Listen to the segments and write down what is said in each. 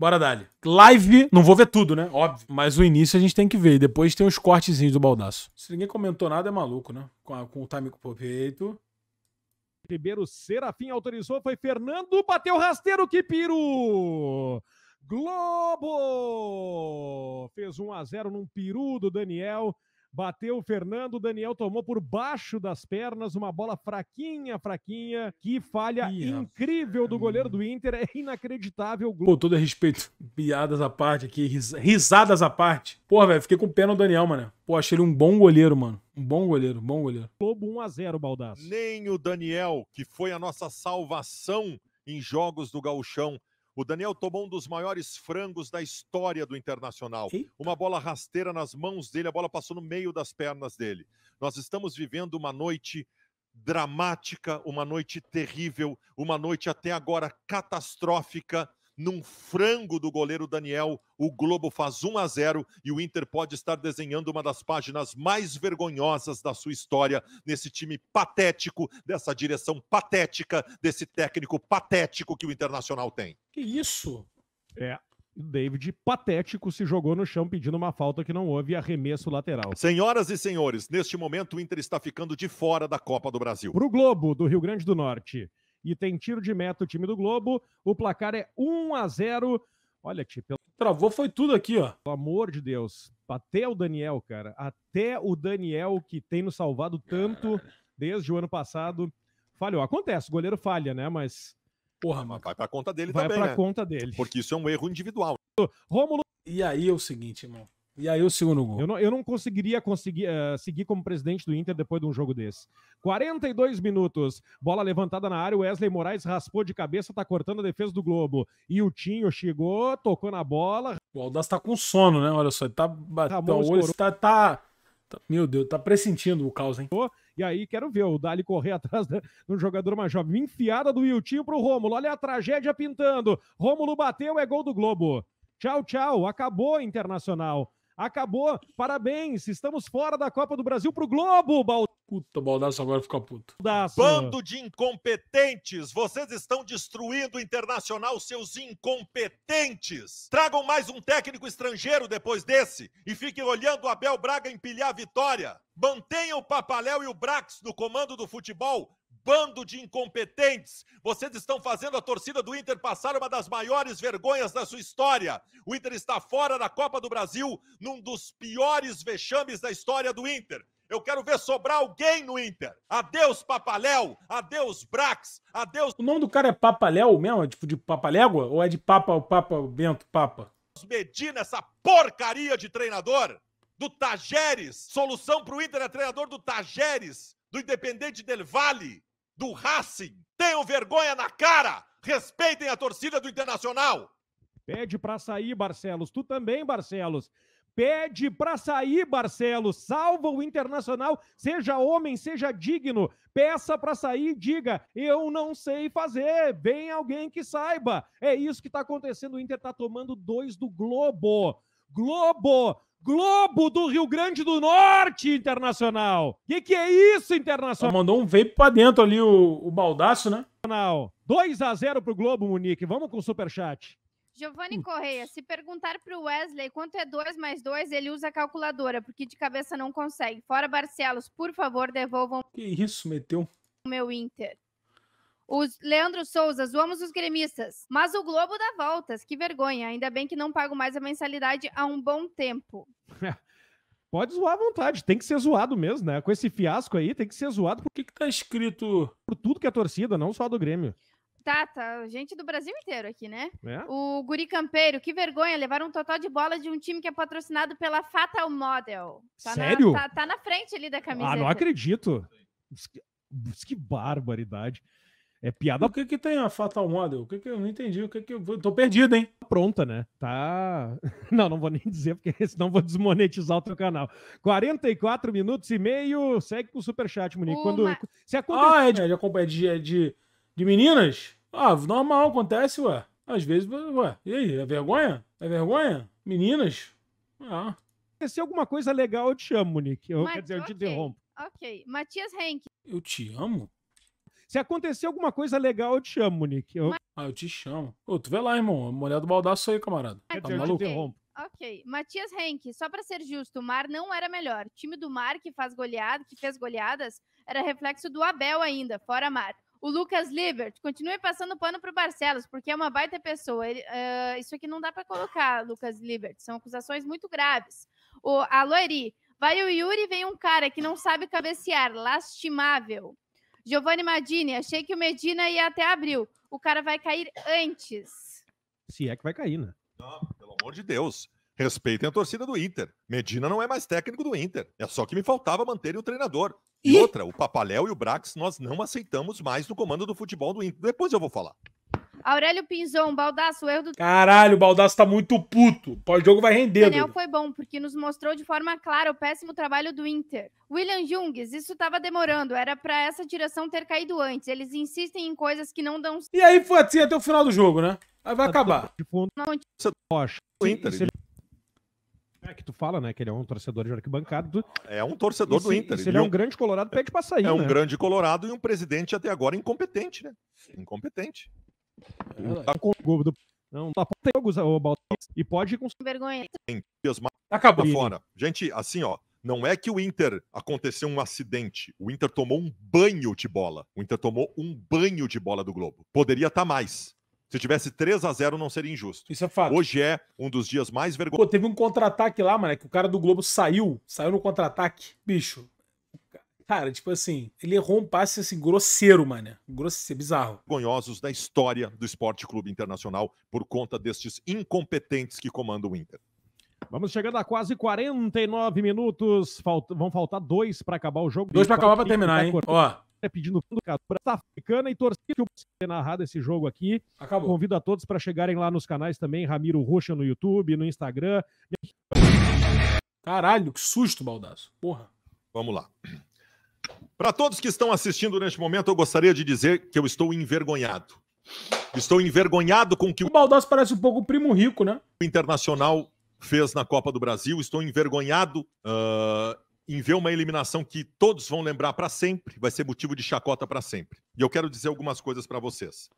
Bora dali. Live, não vou ver tudo, né? Óbvio. Mas o início a gente tem que ver. E depois tem os cortezinhos do baldaço. Se ninguém comentou nada, é maluco, né? Com, a, com o time perfeito. Primeiro Serafim autorizou, foi Fernando, bateu rasteiro, que piru! Globo! Fez 1 a 0 num peru do Daniel bateu o Fernando, o Daniel tomou por baixo das pernas uma bola fraquinha, fraquinha, que falha incrível do goleiro do Inter, é inacreditável. Pô, todo respeito, piadas à parte aqui, risadas à parte. Pô, velho, fiquei com pena no Daniel, mano. Pô, achei ele um bom goleiro, mano. Um bom goleiro, bom goleiro. Globo 1 a 0 Baldaço. Nem o Daniel, que foi a nossa salvação em jogos do gauchão o Daniel tomou um dos maiores frangos da história do Internacional. Eita. Uma bola rasteira nas mãos dele, a bola passou no meio das pernas dele. Nós estamos vivendo uma noite dramática, uma noite terrível, uma noite até agora catastrófica num frango do goleiro Daniel, o Globo faz 1 a 0 e o Inter pode estar desenhando uma das páginas mais vergonhosas da sua história nesse time patético, dessa direção patética, desse técnico patético que o Internacional tem. Que isso? É, David, patético, se jogou no chão pedindo uma falta que não houve arremesso lateral. Senhoras e senhores, neste momento o Inter está ficando de fora da Copa do Brasil. Para o Globo, do Rio Grande do Norte e tem tiro de meta o time do Globo. O placar é 1 a 0. Olha, Ti, pelo... Travou foi tudo aqui, ó. Pelo amor de Deus. Até o Daniel, cara. Até o Daniel, que tem nos salvado tanto desde o ano passado, falhou. Acontece, o goleiro falha, né? Mas... Porra, mas vai pra conta dele vai também, Vai pra né? conta dele. Porque isso é um erro individual. Rômulo... E aí é o seguinte, irmão. E aí o segundo gol. Eu não, eu não conseguiria conseguir, uh, seguir como presidente do Inter depois de um jogo desse. 42 minutos, bola levantada na área, Wesley Moraes raspou de cabeça, tá cortando a defesa do Globo. E o Tinho chegou, tocou na bola. O Aldas tá com sono, né? Olha só, ele tá batendo o olho, tá, tá, tá, Meu Deus, tá pressentindo o caos, hein? E aí quero ver o Dali correr atrás do jogador mais jovem. Enfiada do Wiltinho pro Rômulo, olha a tragédia pintando. Rômulo bateu, é gol do Globo. Tchau, tchau, acabou Internacional. Acabou. Parabéns. Estamos fora da Copa do Brasil pro Globo, Baldaço. Puta, Baldaço agora fica puto. Bando de incompetentes. Vocês estão destruindo o Internacional, seus incompetentes. Tragam mais um técnico estrangeiro depois desse e fiquem olhando o Abel Braga empilhar a vitória. Mantenha o Papaléu e o Brax no comando do futebol bando de incompetentes. Vocês estão fazendo a torcida do Inter passar uma das maiores vergonhas da sua história. O Inter está fora da Copa do Brasil, num dos piores vexames da história do Inter. Eu quero ver sobrar alguém no Inter. Adeus Papaléu, adeus Brax, adeus. O nome do cara é Papaléu mesmo? É tipo de Papalégua? Ou é de Papa, o Papa, Bento, Papa? Medina, essa porcaria de treinador do Tajeres. Solução pro Inter é treinador do Tajeres, do Independente Del Valle do Racing. Tenham vergonha na cara. Respeitem a torcida do Internacional. Pede para sair, Barcelos. Tu também, Barcelos. Pede para sair, Barcelos. Salva o Internacional. Seja homem, seja digno. Peça para sair, diga: eu não sei fazer. Vem alguém que saiba. É isso que está acontecendo. O Inter está tomando dois do Globo. Globo, Globo do Rio Grande do Norte Internacional. O que, que, é isso, Internacional? mandou um vape pra dentro ali o, o baldaço, né? 2 a 0 pro Globo, Monique. Vamos com o superchat. Giovanni hum. Correia, se perguntar para o Wesley quanto é 2 mais 2, ele usa a calculadora, porque de cabeça não consegue. Fora Barcelos, por favor, devolvam. Que isso, meteu? O meu Inter. Os Leandro Souza, zoamos os gremistas. Mas o Globo dá voltas, que vergonha. Ainda bem que não pago mais a mensalidade há um bom tempo. Pode zoar à vontade, tem que ser zoado mesmo, né? Com esse fiasco aí, tem que ser zoado. Por que, que tá escrito? Por tudo que é torcida, não só do Grêmio. Tá, tá. Gente do Brasil inteiro aqui, né? É? O Guri Campeiro, que vergonha, levar um total de bola de um time que é patrocinado pela Fatal Model. Tá Sério? Na, tá, tá na frente ali da camiseta. Ah, não acredito. Que barbaridade. É piada. O que que tem a Fatal Model? O que que eu não entendi? O que que eu tô perdido, hein? Tá pronta, né? Tá. Não, não vou nem dizer, porque senão vou desmonetizar o teu canal. 44 minutos e meio. Segue o superchat, Monique. Quando... Se acontecer... Ah, é de, é de, é é de, de meninas? Ah, normal, acontece, ué. Às vezes, ué. E aí? É vergonha? É vergonha? Meninas? Ah. Se acontecer alguma coisa legal, eu te amo, Monique. Eu, Mas, quer dizer, eu te interrompo. Ok. Matias Henk. Eu te amo? Se acontecer alguma coisa legal, eu te chamo, Monique. Eu... Mas... Ah, eu te chamo. Ô, tu vê lá, irmão. A mulher do baldaço aí, camarada. Tá dizer, maluco? Eu Ok. Matias Henke, só para ser justo, o Mar não era melhor. O time do Mar que faz goleada, que fez goleadas, era reflexo do Abel ainda, fora Mar. O Lucas Libert, continue passando pano pro Barcelos, porque é uma baita pessoa. Ele, uh, isso aqui não dá para colocar, Lucas Libert. São acusações muito graves. O Aloeri, vai o Yuri, vem um cara que não sabe cabecear, lastimável. Giovanni Madini, achei que o Medina ia até abril. O cara vai cair antes. Se é que vai cair, né? Não, pelo amor de Deus. Respeitem a torcida do Inter. Medina não é mais técnico do Inter. É só que me faltava manter o treinador. E, e outra, o Papaléu e o Brax nós não aceitamos mais no comando do futebol do Inter. Depois eu vou falar. Aurélio Pinzon, Baldaço, o erro do. Caralho, o Baldaço tá muito puto. O pós-jogo vai render, Daniel doido. foi bom, porque nos mostrou de forma clara o péssimo trabalho do Inter. William Jungs, isso tava demorando. Era para essa direção ter caído antes. Eles insistem em coisas que não dão. E aí foi assim até o final do jogo, né? Aí vai tá acabar. Tipo, não. Tipo, Inter. É que tu fala, né? Que ele é um torcedor de arquibancada. É um torcedor do Inter. Se ele é um grande colorado, pede pra sair. É um né? grande colorado e um presidente até agora incompetente, né? Incompetente. Tá não, jogos, tá o e pode ir com vergonha. Tá Acabou fora. Gente, assim, ó, não é que o Inter aconteceu um acidente. O Inter tomou um banho de bola. O Inter tomou um banho de bola do Globo. Poderia estar tá mais. Se tivesse 3 a 0 não seria injusto. Isso é fato. Hoje é um dos dias mais vergonhosos. Pô, teve um contra-ataque lá, mano, é que o cara do Globo saiu, saiu no contra-ataque. Bicho, Cara, tipo assim, ele errou um passe assim, grosseiro, mano. Grosseiro, bizarro. Gonhosos da história do Esporte Clube Internacional por conta destes incompetentes que comandam o Inter. Vamos chegando a quase 49 minutos. vão faltar dois para acabar o jogo. Dois para acabar para terminar, hein? Ó. É pedindo para a africana e torcida que eu ter narrado esse jogo aqui. Acabou. Convido a todos para chegarem lá nos canais também, Ramiro Rocha no YouTube, no Instagram. Caralho, que susto, Baldaço. Porra. Vamos lá. Para todos que estão assistindo neste momento, eu gostaria de dizer que eu estou envergonhado. Estou envergonhado com que o. O Baldassi parece um pouco o primo rico, né? O Internacional fez na Copa do Brasil. Estou envergonhado uh, em ver uma eliminação que todos vão lembrar para sempre, vai ser motivo de chacota para sempre. E eu quero dizer algumas coisas para vocês.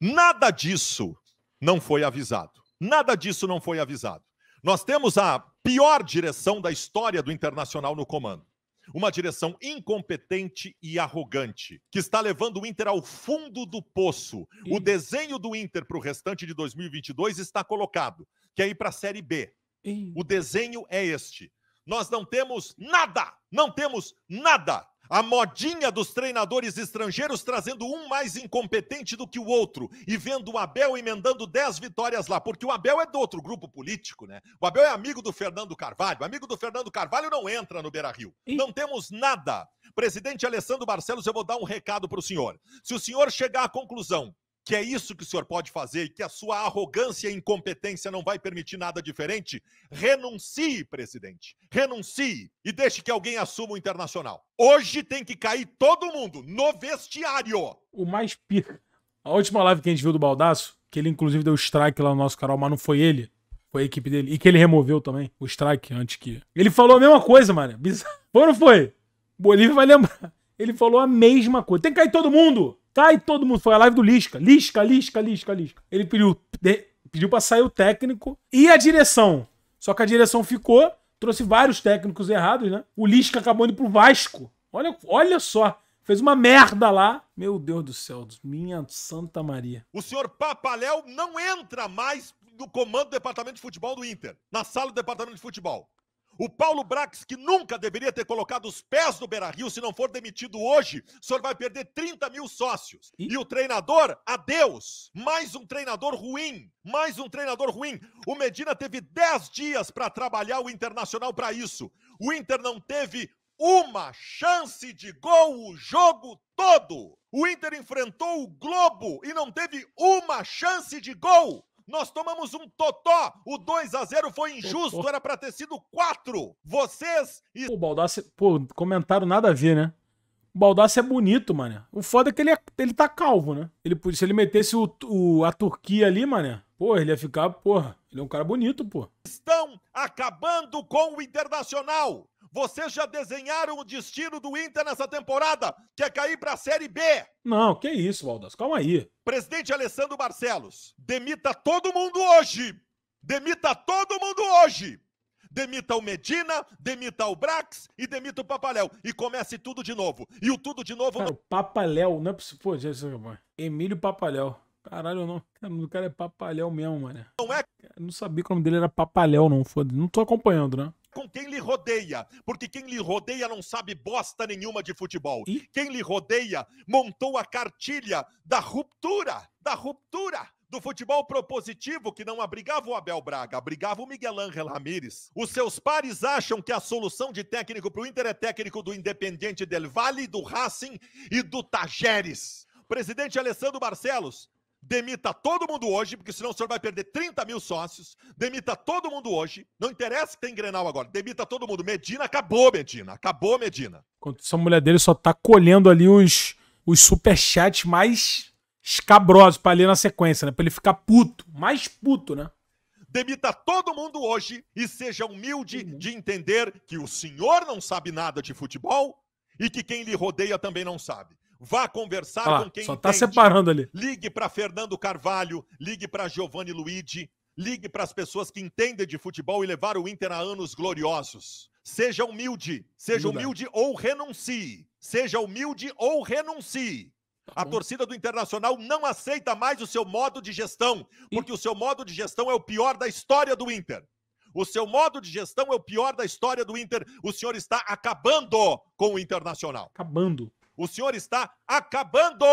Nada disso não foi avisado. Nada disso não foi avisado. Nós temos a pior direção da história do Internacional no comando uma direção incompetente e arrogante, que está levando o Inter ao fundo do poço. E... O desenho do Inter para o restante de 2022 está colocado, que é ir para a Série B. E... O desenho é este. Nós não temos nada, não temos nada a modinha dos treinadores estrangeiros trazendo um mais incompetente do que o outro e vendo o Abel emendando 10 vitórias lá, porque o Abel é do outro grupo político, né? O Abel é amigo do Fernando Carvalho, amigo do Fernando Carvalho não entra no Beira Rio. E... Não temos nada. Presidente Alessandro Barcelos, eu vou dar um recado para o senhor. Se o senhor chegar à conclusão que é isso que o senhor pode fazer e que a sua arrogância e incompetência não vai permitir nada diferente, renuncie, presidente. Renuncie e deixe que alguém assuma o internacional. Hoje tem que cair todo mundo no vestiário. O mais pica. A última live que a gente viu do Baldaço, que ele inclusive deu strike lá no nosso canal, mas não foi ele. Foi a equipe dele. E que ele removeu também o strike antes que. Ele falou a mesma coisa, mano. Bizarro. Foi ou não foi? Bolívia vai lembrar. Ele falou a mesma coisa. Tem que cair todo mundo! Cai todo mundo. Foi a live do Lisca. Lisca, Lisca, Lisca, Lisca. Ele pediu, de, pediu pra sair o técnico e a direção. Só que a direção ficou, trouxe vários técnicos errados, né? O Lisca acabou indo pro Vasco. Olha, olha só. Fez uma merda lá. Meu Deus do céu, minha Santa Maria. O senhor Papaléu não entra mais no comando do departamento de futebol do Inter, na sala do departamento de futebol. O Paulo Brax, que nunca deveria ter colocado os pés do Beira Rio, se não for demitido hoje, o senhor vai perder 30 mil sócios. E, e o treinador, adeus. Mais um treinador ruim. Mais um treinador ruim. O Medina teve 10 dias para trabalhar o Internacional para isso. O Inter não teve uma chance de gol o jogo todo. O Inter enfrentou o Globo e não teve uma chance de gol. Nós tomamos um totó. O 2 a 0 foi injusto, totó. era para ter sido 4. Vocês. e O Baldassi, pô, comentaram nada a ver, né? O Baldassi é bonito, mané. O foda é que ele, é, ele tá calvo, né? Ele, se ele metesse o, o, a Turquia ali, mané, pô, ele ia ficar, porra. Ele é um cara bonito, pô. Estão acabando com o Internacional. Vocês já desenharam o destino do Inter nessa temporada, que é cair para a Série B. Não, que isso, Valdas, calma aí. Presidente Alessandro Barcelos, demita todo mundo hoje. Demita todo mundo hoje. Demita o Medina, demita o Brax e demita o Papaléu. E comece tudo de novo. E o tudo de novo. Cara, não... Papaléu, não é possível. Pô, Jesus, é Emílio Papaléu. Caralho, não. Cara, o cara é papalhão mesmo, mano. Não é? não sabia que o nome dele era papalhão, não. Foda. Não tô acompanhando, né? com quem lhe rodeia, porque quem lhe rodeia não sabe bosta nenhuma de futebol. E? Quem lhe rodeia montou a cartilha da ruptura, da ruptura do futebol propositivo que não abrigava o Abel Braga, abrigava o Miguel Ángel Ramírez. Os seus pares acham que a solução de técnico para o Inter é técnico do Independiente del Valle, do Racing e do Tajeres. Presidente Alessandro Barcelos, demita todo mundo hoje, porque senão o senhor vai perder 30 mil sócios. Demita todo mundo hoje. Não interessa que tem Grenal agora. Demita todo mundo. Medina acabou, Medina. Acabou, Medina. Enquanto essa mulher dele só tá colhendo ali os, os superchats mais escabrosos pra ler na sequência, né? Pra ele ficar puto. Mais puto, né? Demita todo mundo hoje e seja humilde uhum. de entender que o senhor não sabe nada de futebol e que quem lhe rodeia também não sabe. Vá conversar ah, com quem só tá entende. tá separando ali. Ligue para Fernando Carvalho, ligue para Giovanni Luigi, ligue para as pessoas que entendem de futebol e levar o Inter a anos gloriosos. Seja humilde, seja humilde, humilde ou renuncie. Seja humilde ou renuncie. Tá a torcida do Internacional não aceita mais o seu modo de gestão, porque e... o seu modo de gestão é o pior da história do Inter. O seu modo de gestão é o pior da história do Inter. O senhor está acabando com o Internacional. Acabando. O senhor está acabando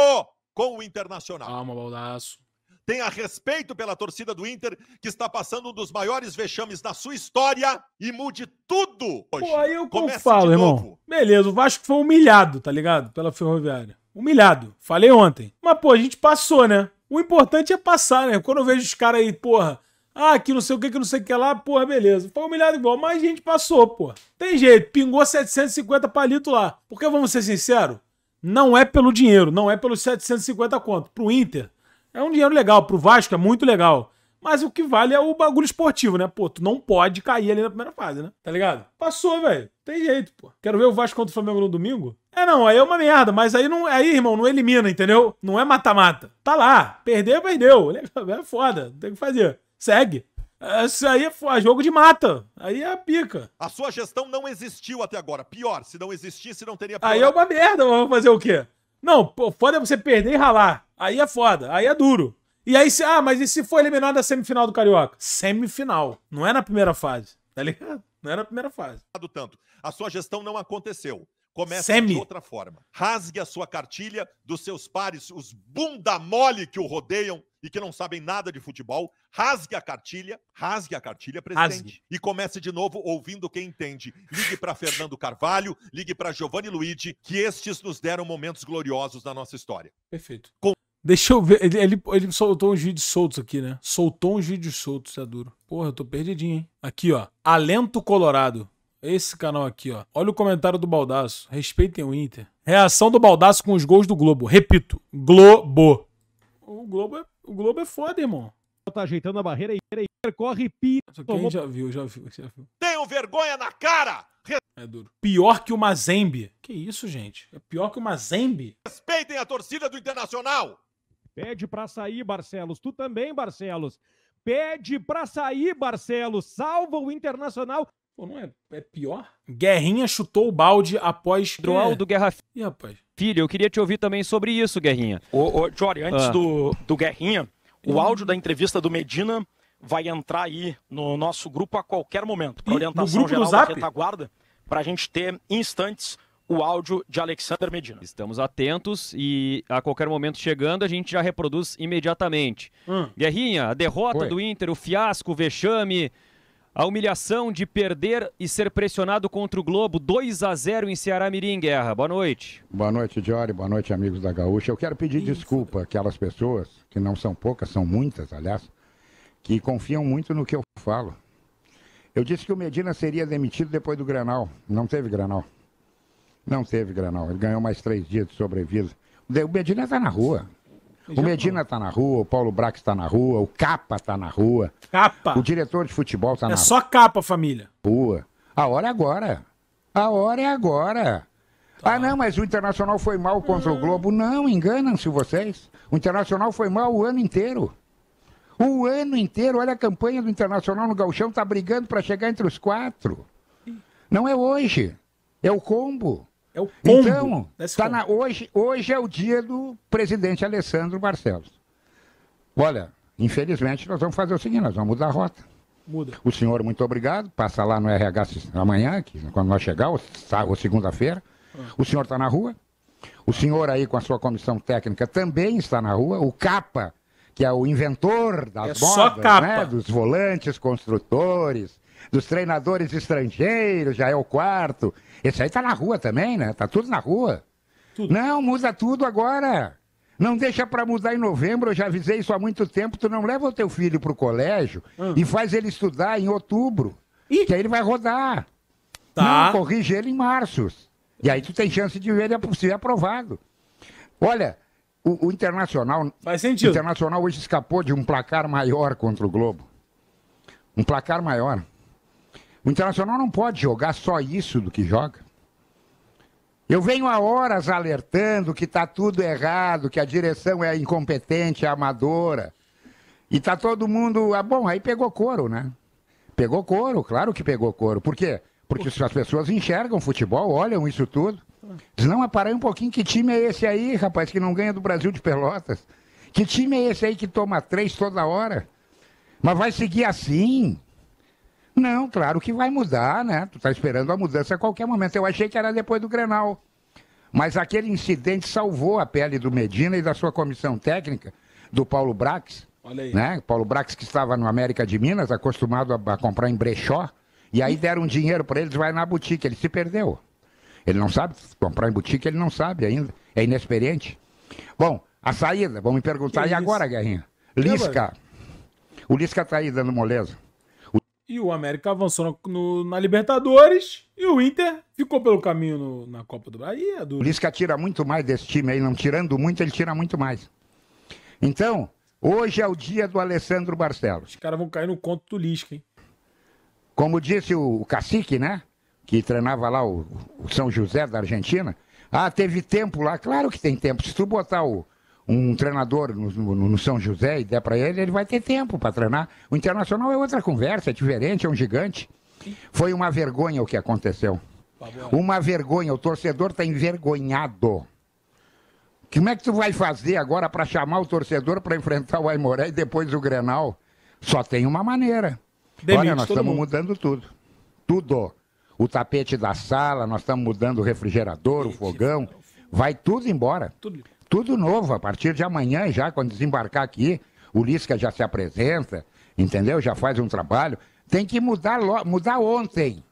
com o Internacional. Calma, Baldaço. Tenha respeito pela torcida do Inter, que está passando um dos maiores vexames da sua história e mude tudo hoje. Pô, aí eu Comece falo, irmão. Novo. Beleza, o Vasco foi humilhado, tá ligado? Pela Ferroviária. Humilhado. Falei ontem. Mas, pô, a gente passou, né? O importante é passar, né? Quando eu vejo os caras aí, porra, ah, que não sei o que, que não sei o que lá, porra, beleza. Foi humilhado igual, mas a gente passou, pô. Tem jeito, pingou 750 palito lá. Porque, vamos ser sinceros, não é pelo dinheiro, não é pelos 750 conto. Pro Inter é um dinheiro legal, pro Vasco é muito legal. Mas o que vale é o bagulho esportivo, né? Pô, tu não pode cair ali na primeira fase, né? Tá ligado? Passou, velho. Tem jeito, pô. Quero ver o Vasco contra o Flamengo no domingo? É, não, aí é uma merda, mas aí não. Aí, irmão, não elimina, entendeu? Não é mata-mata. Tá lá. perdeu, perdeu. É foda. Não tem o que fazer. Segue. Isso aí é jogo de mata. Aí é a pica. A sua gestão não existiu até agora. Pior, se não existisse, não teria piorado. Aí é uma merda, vamos fazer o quê? Não, pô, foda é você perder e ralar. Aí é foda, aí é duro. E aí, se, ah, mas e se foi eliminado da semifinal do Carioca? Semifinal. Não é na primeira fase, tá ligado? Não é na primeira fase. Tanto. A sua gestão não aconteceu. Comece Semi. de outra forma. Rasgue a sua cartilha dos seus pares, os bunda mole que o rodeiam e que não sabem nada de futebol. Rasgue a cartilha, rasgue a cartilha, presidente. Rasgue. E comece de novo ouvindo quem entende. Ligue para Fernando Carvalho, ligue para Giovanni Luigi, que estes nos deram momentos gloriosos na nossa história. Perfeito. Com... Deixa eu ver. Ele, ele, ele soltou uns vídeos soltos aqui, né? Soltou uns vídeos soltos, é duro. Porra, eu tô perdidinho, hein? Aqui, ó. Alento Colorado. Esse canal aqui, ó. Olha o comentário do Baldaço. Respeitem o Inter. Reação do Baldaço com os gols do Globo. Repito, Globo. O Globo é, o Globo é foda, irmão. Tá ajeitando a barreira e corre pira. Isso quem já viu, já viu, já viu. Tenho vergonha na cara! É duro. Pior que o Mazembe. Que isso, gente? É pior que o Mazembe? Respeitem a torcida do Internacional! Pede pra sair, Barcelos. Tu também, Barcelos. Pede pra sair, Barcelos. Salva o Internacional. Pô, não é, é pior? Guerrinha chutou o balde após. Droal do Guerra Ih, rapaz. Filho, eu queria te ouvir também sobre isso, Guerrinha. Ô, ô Jory, antes ah. do, do Guerrinha, o áudio da entrevista do Medina vai entrar aí no nosso grupo a qualquer momento. Para orientação no grupo geral do Zap? da retaguarda, para a gente ter instantes o áudio de Alexander Medina. Estamos atentos e a qualquer momento chegando a gente já reproduz imediatamente. Hum. Guerrinha, a derrota Oi. do Inter, o fiasco, o vexame, a humilhação de perder e ser pressionado contra o Globo, 2 a 0 em Ceará Mirim Guerra. Boa noite. Boa noite, Diário. Boa noite, amigos da Gaúcha. Eu quero pedir Isso. desculpa àquelas pessoas, que não são poucas, são muitas, aliás, que confiam muito no que eu falo. Eu disse que o Medina seria demitido depois do Granal. Não teve Granal. Não teve Granal. Ele ganhou mais três dias de sobrevida. O Medina está na rua. O Medina está na rua, o Paulo Braque está na rua, o Capa está na rua. Capa? O diretor de futebol está é na rua. É só capa, família. Rua. A hora é agora. A hora é agora. Tá. Ah, não, mas o Internacional foi mal contra o hum. Globo. Não, enganam-se vocês. O Internacional foi mal o ano inteiro. O ano inteiro, olha a campanha do Internacional no Galchão, tá brigando para chegar entre os quatro. Não é hoje, é o combo. É o então, pombo. Então, tá na, hoje, hoje é o dia do presidente Alessandro Barcelos. Olha, infelizmente nós vamos fazer o seguinte, nós vamos mudar a rota. Muda. O senhor, muito obrigado. Passa lá no RH amanhã, que, quando nós chegar, ou, ou segunda-feira. Ah. O senhor está na rua. O senhor aí com a sua comissão técnica também está na rua. O capa que é o inventor das é modas, né? dos volantes construtores, dos treinadores estrangeiros, já é o quarto. Esse aí tá na rua também, né? Tá tudo na rua. Tudo. Não, muda tudo agora. Não deixa para mudar em novembro, eu já avisei isso há muito tempo. Tu não leva o teu filho pro colégio hum. e faz ele estudar em outubro. Ih. Que aí ele vai rodar. Tá. Não, corrige ele em março. E aí tu tem chance de ver ele ser aprovado. Olha, o, o, Internacional. Faz sentido. O Internacional hoje escapou de um placar maior contra o Globo. Um placar maior. O Internacional não pode jogar só isso do que joga. Eu venho há horas alertando que está tudo errado, que a direção é incompetente, é amadora. E está todo mundo. Ah, bom, aí pegou couro, né? Pegou couro, claro que pegou couro. Por quê? Porque as pessoas enxergam futebol, olham isso tudo. Diz, não, mas aí um pouquinho, que time é esse aí, rapaz, que não ganha do Brasil de Pelotas? Que time é esse aí que toma três toda hora? Mas vai seguir assim? Não, claro que vai mudar, né? Tu tá esperando a mudança a qualquer momento. Eu achei que era depois do Grenal. Mas aquele incidente salvou a pele do Medina e da sua comissão técnica, do Paulo Brax. Olha aí. Né? Paulo Brax que estava no América de Minas, acostumado a, a comprar em brechó. E aí deram um dinheiro para eles, vai na boutique, ele se perdeu. Ele não sabe comprar em boutique, ele não sabe ainda. É inexperiente. Bom, a saída, vão me perguntar, e agora, Guerrinha? Lisca. O Lisca tá aí dando moleza. O... E o América avançou no, no, na Libertadores e o Inter ficou pelo caminho no, na Copa do Bahia. Do... O Lisca tira muito mais desse time aí, não tirando muito, ele tira muito mais. Então, hoje é o dia do Alessandro Barcelos. Os caras vão cair no conto do Lisca, hein? Como disse o, o cacique, né? que treinava lá o, o São José da Argentina. Ah, teve tempo lá, claro que tem tempo. Se tu botar o, um treinador no, no, no, São José e der para ele, ele vai ter tempo para treinar. O Internacional é outra conversa, é diferente, é um gigante. Foi uma vergonha o que aconteceu. Uma vergonha, o torcedor está envergonhado. Como é que tu vai fazer agora para chamar o torcedor para enfrentar o Aimoré e depois o Grenal? Só tem uma maneira. Demite Olha, nós estamos mudando tudo. Tudo o tapete da sala, nós estamos mudando o refrigerador, o fogão, vai tudo embora. Tudo. tudo novo, a partir de amanhã já, quando desembarcar aqui, o Lisca já se apresenta, entendeu? Já faz um trabalho. Tem que mudar, mudar ontem,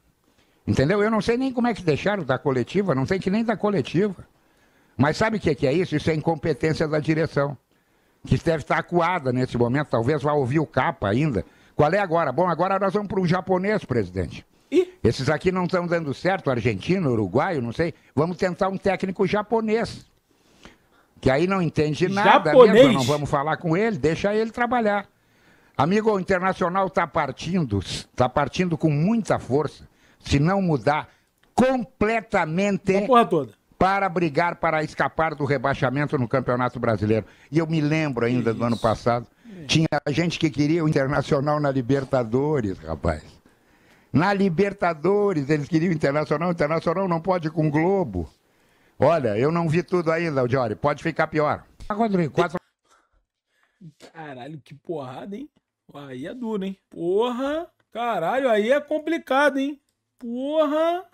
entendeu? Eu não sei nem como é que deixaram da coletiva, não tem que nem da coletiva. Mas sabe o que, que é isso? Isso é incompetência da direção, que deve estar acuada nesse momento, talvez vá ouvir o capa ainda. Qual é agora? Bom, agora nós vamos para um japonês, presidente. Ih. Esses aqui não estão dando certo, argentino, uruguaio, não sei. Vamos tentar um técnico japonês. Que aí não entende nada japonês. mesmo, não vamos falar com ele, deixa ele trabalhar. Amigo, o Internacional está partindo, está partindo com muita força, se não mudar completamente para brigar para escapar do rebaixamento no Campeonato Brasileiro. E eu me lembro ainda Isso. do ano passado, é. tinha gente que queria o Internacional na Libertadores, rapaz. Na Libertadores, eles queriam Internacional, Internacional não pode com Globo. Olha, eu não vi tudo ainda, Diori, pode ficar pior. quatro... Caralho, que porrada, hein? Aí é duro, hein? Porra! Caralho, aí é complicado, hein? Porra!